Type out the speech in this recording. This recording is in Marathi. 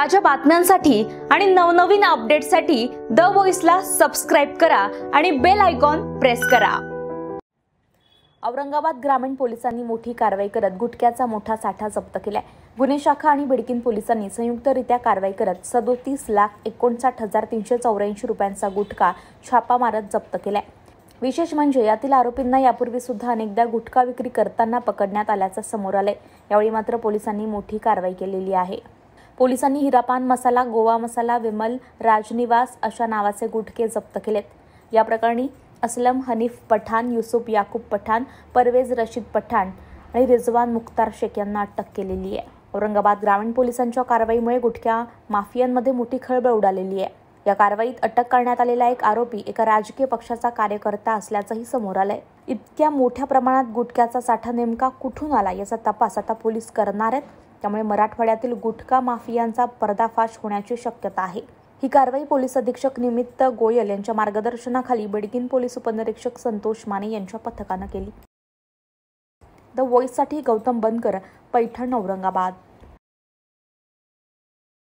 ताज्या बातम्यांसाठी आणि नवनवीन अपडेटसाठी द व्हॉइसला सबस्क्राईब करा आणि बेल आयकॉन प्रेस करा औरंगाबाद ग्रामीण पोलिसांनी मोठी कारवाई करत गुटख्याचा मोठा साठा जप्त केलाय गुन्हे शाखा आणि बिडकीन पोलिसांनी संयुक्तरित्या कारवाई करत सदोतीस लाख एकोणसाठ हजार तीनशे चौऱ्याऐंशी रुपयांचा गुटखा छापा मारत जप्त केलाय विशेष म्हणजे यातील आरोपींना यापूर्वी सुद्धा अनेकदा गुटखा विक्री करताना पकडण्यात आल्याचं समोर आलंय यावेळी मात्र पोलिसांनी मोठी कारवाई केलेली आहे पोलिसांनी हिरापान मसाला गोवा मसाला विमल राजनिवास अशा नावाचे गुटखे जप्त केलेत या प्रकरणी असलम हनीफ पठाण युसुफ याकूब पठाण परवेज रशीद पठाण आणि रिजवान मुख्तार शेख यांना अटक केलेली आहे औरंगाबाद ग्रामीण पोलिसांच्या कारवाईमुळे गुटख्या माफियांमध्ये मोठी खळबळ उडालेली आहे या कारवाईत अटक करण्यात आलेला एक आरोपी एका राजकीय पक्षाचा कार्यकर्ता असल्याचंही समोर आलंय इतक्या मोठ्या प्रमाणात गुटख्याचा साठा नेमका कुठून आला याचा तपास आता पोलीस करणार आहेत त्यामुळे मराठवाड्यातील गुटखा माफियांचा पर्दाफाश होण्याची शक्यता आहे ही कारवाई पोलीस अधीक्षक निमित्त गोयल यांच्या मार्गदर्शनाखाली बेडगिन पोलीस उपनिरीक्षक संतोष माने यांच्या पथकानं केली द साठी गौतम बनकर पैठण औरंगाबाद